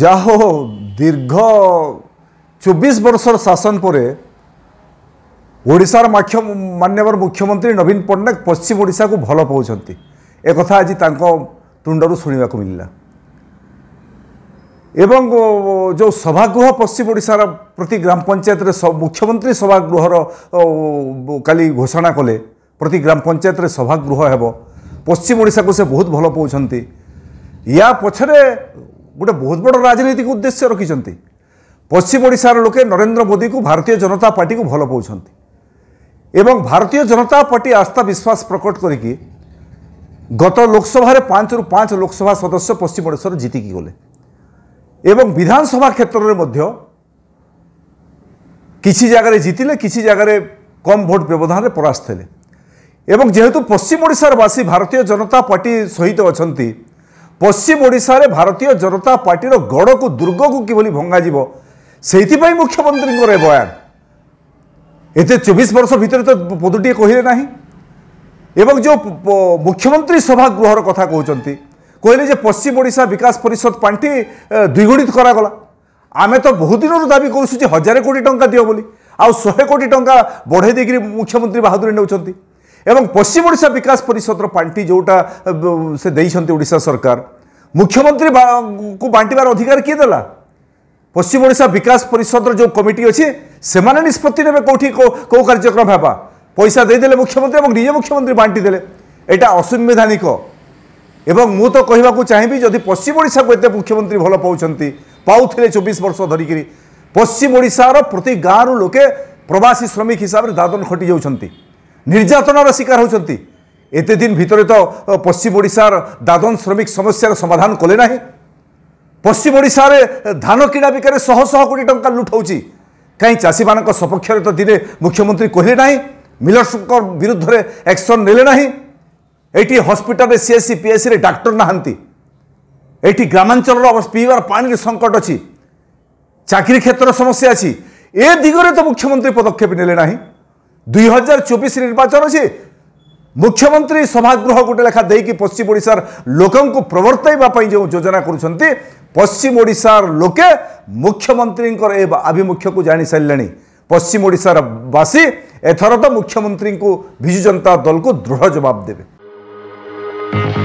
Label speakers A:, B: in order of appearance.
A: যা হোক দীর্ঘ চব্বিশ বর্ষর শাসন পরে ওড়িশার মাখ্য মান্যবর মুখ্যমন্ত্রী নবীন পট্টনাক পশ্চিম ওড়িশাকে ভাল পাচ্ছেন একথা আজ তাঁর তুণ্ডর শুণবা মিলা এবং যে সভাগৃহ পশ্চিম ওড়িশার প্রতি গ্রাম পঞ্চায়েতের মুখ্যমন্ত্রী সভাগৃহর কালি ঘোষণা কলে প্রতি গ্রাম পঞ্চায়েতের সভাগৃহ হব পশ্চিম ওড়িশাকে সে বহুত ভাল পাচ্ছেন ইয়া পছরে ଗୋଟେ ବହୁତ ବଡ଼ ରାଜନୈତିକ ଉଦ୍ଦେଶ୍ୟ ରଖିଛନ୍ତି ପଶ୍ଚିମ ଓଡ଼ିଶାର ଲୋକେ ନରେନ୍ଦ୍ର ମୋଦିକୁ ଭାରତୀୟ ଜନତା ପାର୍ଟିକୁ ଭଲ ପାଉଛନ୍ତି ଏବଂ ଭାରତୀୟ ଜନତା ପାର୍ଟି ଆସ୍ଥା ବିଶ୍ୱାସ ପ୍ରକଟ କରିକି ଗତ ଲୋକସଭାରେ ପାଞ୍ଚରୁ ପାଞ୍ଚ ଲୋକସଭା ସଦସ୍ୟ ପଶ୍ଚିମ ଓଡ଼ିଶାରୁ ଜିତିକି ଗଲେ ଏବଂ ବିଧାନସଭା କ୍ଷେତ୍ରରେ ମଧ୍ୟ କିଛି ଜାଗାରେ ଜିତିଲେ କିଛି ଜାଗାରେ କମ୍ ଭୋଟ ବ୍ୟବଧାନରେ ପରାସ୍ତ ହେଲେ ଏବଂ ଯେହେତୁ ପଶ୍ଚିମ ଓଡ଼ିଶାର ବାସୀ ଭାରତୀୟ ଜନତା ପାର୍ଟି ସହିତ ଅଛନ୍ତି পশ্চিম ওড়শার ভারতীয় জনতা পার্টির গড়কু দুর্গকু কিভাবে ভঙ্গাযিব সেইপাই মুখ্যমন্ত্রীঙ্কর এ বয়ান এতে চব্বিশ বর্ষ ভিতরে তো পদটিয়ে কহিলে না এবং যে মুখ্যমন্ত্রী সভাগৃহর কথা কুমার কহিলেন যে পশ্চিম ওড়শা বিকাশ পরিষদ পার্টি দ্বিগুণিত করাগলা আমি তো বহুদিনর দাবি করছু যে হাজার কোটি টঙ্কা দিও বলে আহে কোটি টঙ্কা বড়াই দিয়ে মুখ্যমন্ত্রী বাহাদুরী নেওয়া এবং পশ্চিম ওড়িশা বিকাশ পরিষদর পার্টি যেটা সে দিয়েছেন ওড়িশা সরকার মুখ্যমন্ত্রী কু বাঁটিবার অধিকার কি দেলা পশ্চিম ওড়িশা বিকাশ পরিষদর যে কমিটি অছে সেমানে নিষ্পত্তি নেবে কোটি কেউ কার্যক্রম হবা পয়সা দিয়ে মুখ্যমন্ত্রী এবং নিজে মুখ্যমন্ত্রী বাঁটি দেলে এটা অসংবিধানিক এবং মু তো কহিবাকু চাহিবি যদি পশ্চিম ওড়িশাকু এতে মুখ্যমন্ত্রী ভাল পাউছন্তি পাউথিলে চব্বিশ বর্ষ ধরিকি পশ্চিম ওড়িশার প্রতি গাঁরু লোকে প্রবাসী শ্রমিক হিসাবে দাদন খটি যাচ্ছেন নির্যাতনার শিকার হচ্ছেন এতে দিন ভিতরে তো পশ্চিম ওড়শার দাদন শ্রমিক সমস্যার সমাধান কলে না পশ্চিম ওড়শার ধান কিনা বিকারে শহ শহ কোটি টাকা লুট হচ্ছে কাই চাষী মান সপক্ষে তো দিনে মুখ্যমন্ত্রী কহিলে না মিলর্স বিরুদ্ধে একশন নেলে না এইটি হসপিটালে সিএসসি পিএসসি ডাক্তর না এইটি গ্রামাঞ্চল পিবার পানির সংকট অ চাকরি ক্ষেত্র সমস্যা আছে এ দিগরে তো মুখ্যমন্ত্রী পদক্ষেপ নেলে না দুই হাজার চব্বিশ নির্বাচন অছি মুখ্যমন্ত্রী সভাগৃহ গোটে লেখা দিয়ে পশ্চিম ওড়শার লোক প্রবর্তাইবা যে যোজনা করছেন পশ্চিম ওড়শার লোকে মুখ্যমন্ত্রী এ আভিমুখ্যক জাঁ সারে পশ্চিম ওড়শার বাসী এথর তো মুখ্যমন্ত্রী বিজু জনতা দল কু দৃঢ় জবাব দেবে